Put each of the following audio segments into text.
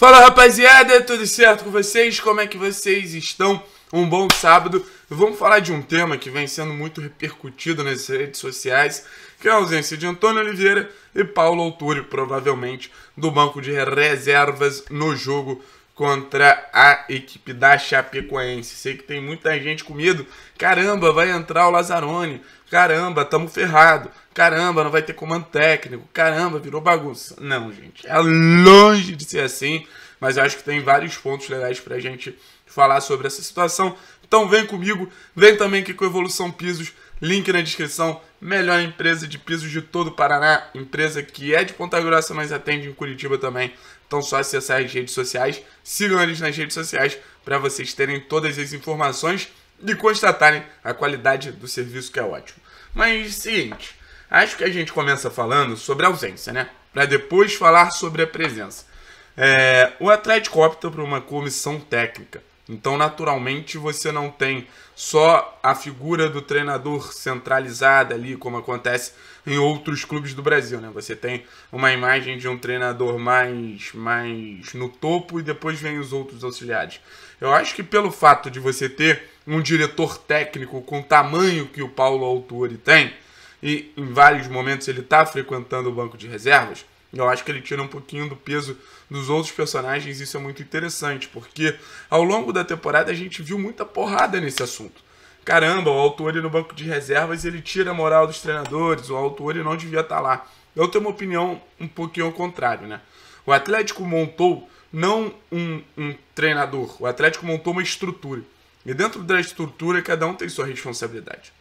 Fala rapaziada, tudo certo com vocês? Como é que vocês estão? Um bom sábado. Vamos falar de um tema que vem sendo muito repercutido nas redes sociais, que é a ausência de Antônio Oliveira e Paulo Autori, provavelmente, do banco de reservas no jogo contra a equipe da Chapecoense. Sei que tem muita gente com medo. Caramba, vai entrar o Lazarone. Caramba, tamo ferrado. Caramba, não vai ter comando técnico. Caramba, virou bagunça. Não, gente. É longe de ser assim. Mas eu acho que tem vários pontos legais para a gente falar sobre essa situação. Então vem comigo. Vem também aqui com Evolução Pisos. Link na descrição. Melhor empresa de pisos de todo o Paraná. Empresa que é de Ponta Grossa, mas atende em Curitiba também. Então só acessar as redes sociais. Sigam eles nas redes sociais para vocês terem todas as informações e constatarem a qualidade do serviço que é ótimo. Mas seguinte, Acho que a gente começa falando sobre a ausência, né? Para depois falar sobre a presença. É, o Atlético opta por uma comissão técnica. Então, naturalmente, você não tem só a figura do treinador centralizada ali, como acontece em outros clubes do Brasil, né? Você tem uma imagem de um treinador mais, mais no topo e depois vem os outros auxiliares. Eu acho que pelo fato de você ter um diretor técnico com o tamanho que o Paulo Autori tem, e em vários momentos ele está frequentando o banco de reservas, eu acho que ele tira um pouquinho do peso dos outros personagens, isso é muito interessante, porque ao longo da temporada a gente viu muita porrada nesse assunto. Caramba, o Autori no banco de reservas ele tira a moral dos treinadores, o Autori não devia estar tá lá. Eu tenho uma opinião um pouquinho ao contrário, né? O Atlético montou não um, um treinador, o Atlético montou uma estrutura. E dentro da estrutura, cada um tem sua responsabilidade.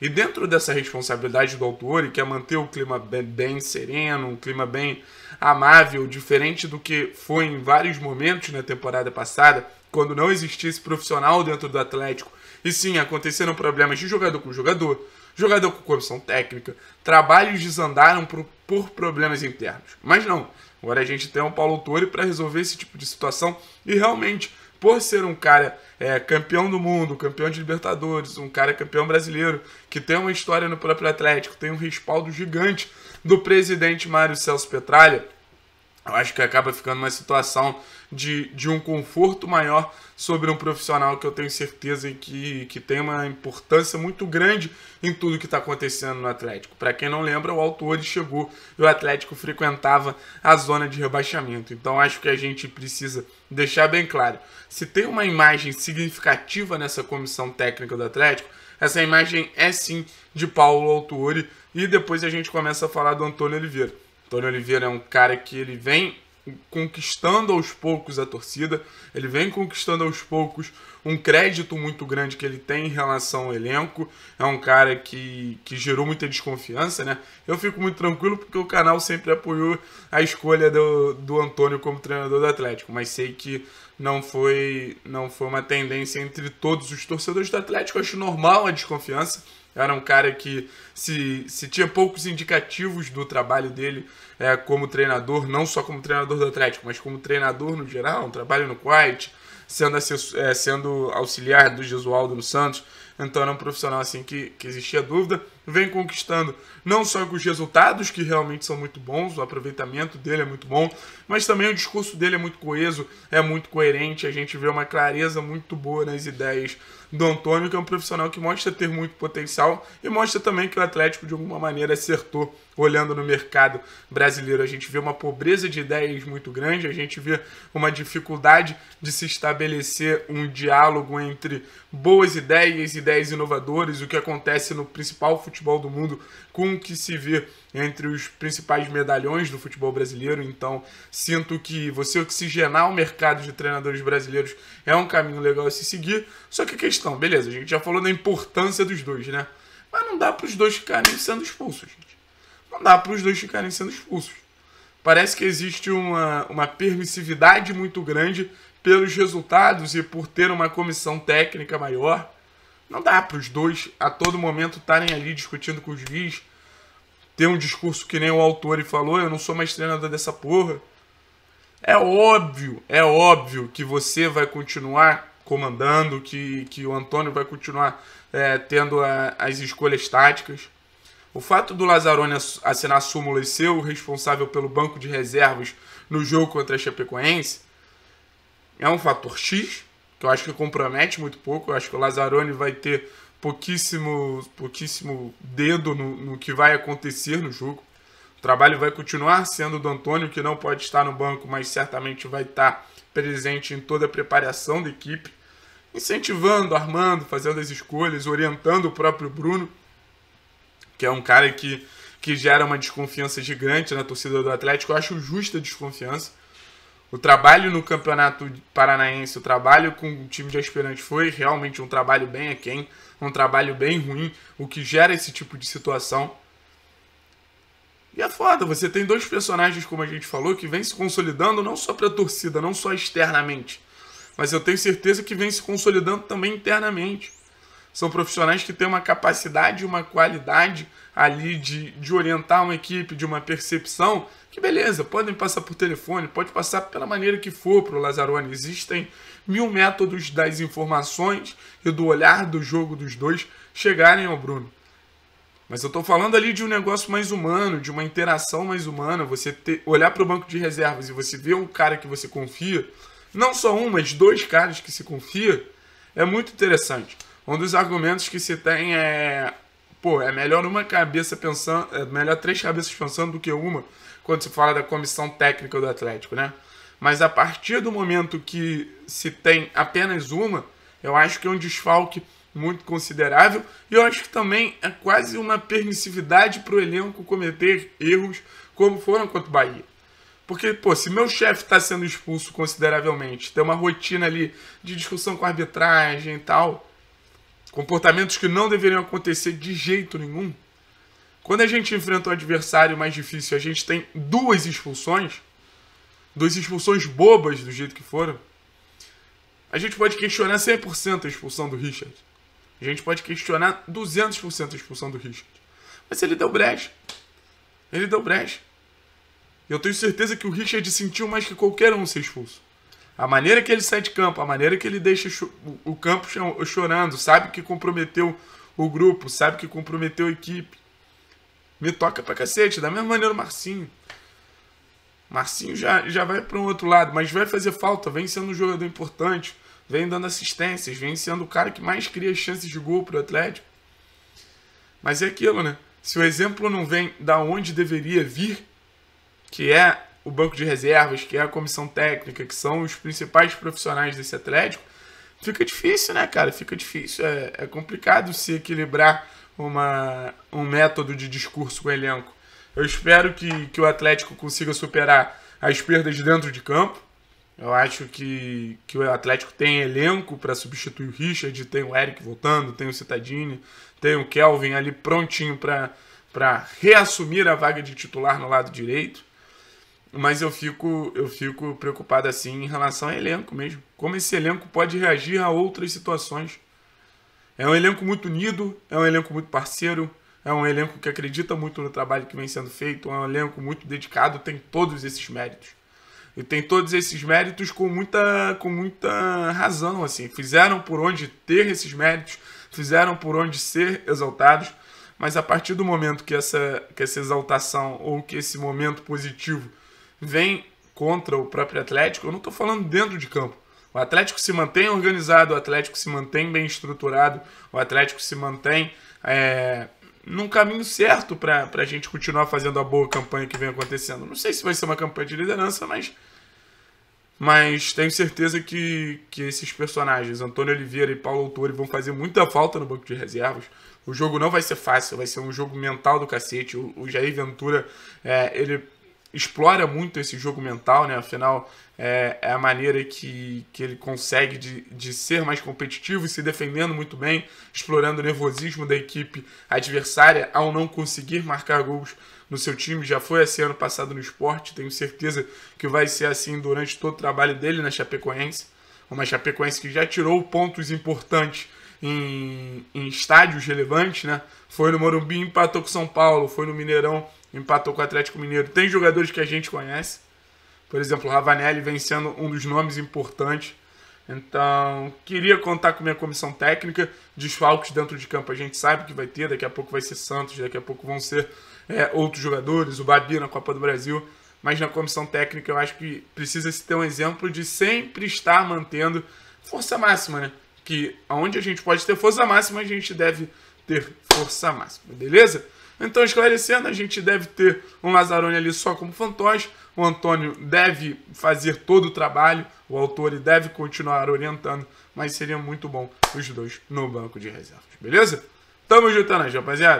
E dentro dessa responsabilidade do autor, e que é manter o clima bem, bem sereno, um clima bem amável, diferente do que foi em vários momentos na temporada passada, quando não existia esse profissional dentro do Atlético, e sim, aconteceram problemas de jogador com jogador, jogador com corrupção técnica, trabalhos desandaram por, por problemas internos. Mas não, agora a gente tem o um Paulo Autori para resolver esse tipo de situação e realmente por ser um cara é, campeão do mundo, campeão de Libertadores, um cara campeão brasileiro, que tem uma história no próprio Atlético, tem um respaldo gigante do presidente Mário Celso Petralha, eu acho que acaba ficando uma situação de, de um conforto maior sobre um profissional que eu tenho certeza que, que tem uma importância muito grande em tudo que está acontecendo no Atlético. Para quem não lembra, o Alto chegou e o Atlético frequentava a zona de rebaixamento. Então acho que a gente precisa deixar bem claro. Se tem uma imagem significativa nessa comissão técnica do Atlético, essa imagem é sim de Paulo Autuori e depois a gente começa a falar do Antônio Oliveira. Antônio Oliveira é um cara que ele vem conquistando aos poucos a torcida, ele vem conquistando aos poucos um crédito muito grande que ele tem em relação ao elenco. É um cara que, que gerou muita desconfiança, né? Eu fico muito tranquilo porque o canal sempre apoiou a escolha do, do Antônio como treinador do Atlético, mas sei que não foi, não foi uma tendência entre todos os torcedores do Atlético. Eu acho normal a desconfiança era um cara que se, se tinha poucos indicativos do trabalho dele é, como treinador, não só como treinador do Atlético, mas como treinador no geral, um trabalho no Kuwait, sendo, é, sendo auxiliar do Gesualdo no Santos. Então era um profissional assim que, que existia dúvida vem conquistando não só com os resultados, que realmente são muito bons, o aproveitamento dele é muito bom, mas também o discurso dele é muito coeso, é muito coerente, a gente vê uma clareza muito boa nas ideias do Antônio, que é um profissional que mostra ter muito potencial e mostra também que o Atlético, de alguma maneira, acertou olhando no mercado brasileiro. A gente vê uma pobreza de ideias muito grande, a gente vê uma dificuldade de se estabelecer um diálogo entre boas ideias, ideias inovadoras, o que acontece no principal futebol futebol do mundo com o que se vê entre os principais medalhões do futebol brasileiro. Então, sinto que você oxigenar o mercado de treinadores brasileiros é um caminho legal a se seguir. Só que a questão, beleza, a gente já falou da importância dos dois, né? Mas não dá para os dois ficarem sendo expulsos, gente. Não dá para os dois ficarem sendo expulsos. Parece que existe uma, uma permissividade muito grande pelos resultados e por ter uma comissão técnica maior. Não dá para os dois a todo momento estarem ali discutindo com os vis, ter um discurso que nem o autor e falou, eu não sou mais treinador dessa porra. É óbvio, é óbvio que você vai continuar comandando, que, que o Antônio vai continuar é, tendo a, as escolhas táticas. O fato do Lazzaroni assinar súmula e ser o responsável pelo banco de reservas no jogo contra a Chapecoense é um fator X que eu acho que compromete muito pouco. Eu acho que o Lazzaroni vai ter pouquíssimo, pouquíssimo dedo no, no que vai acontecer no jogo. O trabalho vai continuar sendo do Antônio, que não pode estar no banco, mas certamente vai estar presente em toda a preparação da equipe, incentivando, armando, fazendo as escolhas, orientando o próprio Bruno, que é um cara que, que gera uma desconfiança gigante na torcida do Atlético. Eu acho justa a desconfiança. O trabalho no Campeonato Paranaense, o trabalho com o time de aspirantes foi realmente um trabalho bem aquém, um trabalho bem ruim, o que gera esse tipo de situação. E é foda, você tem dois personagens, como a gente falou, que vem se consolidando não só para a torcida, não só externamente, mas eu tenho certeza que vem se consolidando também internamente. São profissionais que têm uma capacidade e uma qualidade ali de, de orientar uma equipe, de uma percepção, que beleza, podem passar por telefone, pode passar pela maneira que for para o Lazzaroni. Existem mil métodos das informações e do olhar do jogo dos dois chegarem ao Bruno. Mas eu estou falando ali de um negócio mais humano, de uma interação mais humana. Você ter, olhar para o banco de reservas e você ver um cara que você confia, não só um, mas dois caras que se confia, é muito interessante. Um dos argumentos que se tem é. Pô, é melhor uma cabeça pensando. É melhor três cabeças pensando do que uma quando se fala da comissão técnica do Atlético, né? Mas a partir do momento que se tem apenas uma, eu acho que é um desfalque muito considerável e eu acho que também é quase uma permissividade para o elenco cometer erros como foram contra o Bahia. Porque, pô, se meu chefe está sendo expulso consideravelmente, tem uma rotina ali de discussão com a arbitragem e tal, comportamentos que não deveriam acontecer de jeito nenhum. Quando a gente enfrenta um adversário mais difícil, a gente tem duas expulsões, duas expulsões bobas do jeito que foram. A gente pode questionar 100% a expulsão do Richard. A gente pode questionar 200% a expulsão do Richard. Mas ele deu brecha. Ele deu brecha. Eu tenho certeza que o Richard sentiu mais que qualquer um ser expulso. A maneira que ele sai de campo, a maneira que ele deixa o campo chorando, sabe que comprometeu o grupo, sabe que comprometeu a equipe. Me toca pra cacete, da mesma maneira o Marcinho. Marcinho já, já vai para um outro lado, mas vai fazer falta, vem sendo um jogador importante, vem dando assistências, vem sendo o cara que mais cria chances de gol pro Atlético. Mas é aquilo, né? Se o exemplo não vem da onde deveria vir, que é o banco de reservas, que é a comissão técnica, que são os principais profissionais desse Atlético, fica difícil, né, cara? Fica difícil. É, é complicado se equilibrar uma, um método de discurso com o elenco. Eu espero que, que o Atlético consiga superar as perdas dentro de campo. Eu acho que, que o Atlético tem elenco para substituir o Richard, tem o Eric voltando, tem o Citadini, tem o Kelvin ali prontinho para reassumir a vaga de titular no lado direito. Mas eu fico, eu fico preocupado assim em relação ao elenco mesmo. Como esse elenco pode reagir a outras situações. É um elenco muito unido, é um elenco muito parceiro, é um elenco que acredita muito no trabalho que vem sendo feito, é um elenco muito dedicado, tem todos esses méritos. E tem todos esses méritos com muita, com muita razão, assim. Fizeram por onde ter esses méritos, fizeram por onde ser exaltados, mas a partir do momento que essa, que essa exaltação ou que esse momento positivo vem contra o próprio Atlético, eu não estou falando dentro de campo. O Atlético se mantém organizado, o Atlético se mantém bem estruturado, o Atlético se mantém é, num caminho certo para a gente continuar fazendo a boa campanha que vem acontecendo. Não sei se vai ser uma campanha de liderança, mas, mas tenho certeza que, que esses personagens, Antônio Oliveira e Paulo Autori, vão fazer muita falta no banco de reservas. O jogo não vai ser fácil, vai ser um jogo mental do cacete. O, o Jair Ventura, é, ele explora muito esse jogo mental, né? Afinal, é, é a maneira que, que ele consegue de, de ser mais competitivo e se defendendo muito bem, explorando o nervosismo da equipe adversária ao não conseguir marcar gols no seu time. Já foi assim ano passado no esporte, tenho certeza que vai ser assim durante todo o trabalho dele na Chapecoense. Uma Chapecoense que já tirou pontos importantes em, em estádios relevantes, né? Foi no Morumbi, empatou com São Paulo, foi no Mineirão, empatou com o Atlético Mineiro. Tem jogadores que a gente conhece, por exemplo, o Ravanelli vem sendo um dos nomes importantes. Então, queria contar com minha comissão técnica. Desfalques dentro de campo a gente sabe que vai ter, daqui a pouco vai ser Santos, daqui a pouco vão ser é, outros jogadores, o Babi na Copa do Brasil. Mas na comissão técnica eu acho que precisa se ter um exemplo de sempre estar mantendo força máxima, né? Que onde a gente pode ter força máxima, a gente deve ter força máxima, beleza? Então, esclarecendo, a gente deve ter um Lazzaroni ali só como fantoche, o Antônio deve fazer todo o trabalho, o autor deve continuar orientando, mas seria muito bom os dois no banco de reservas, beleza? Tamo juntando, é rapaziada!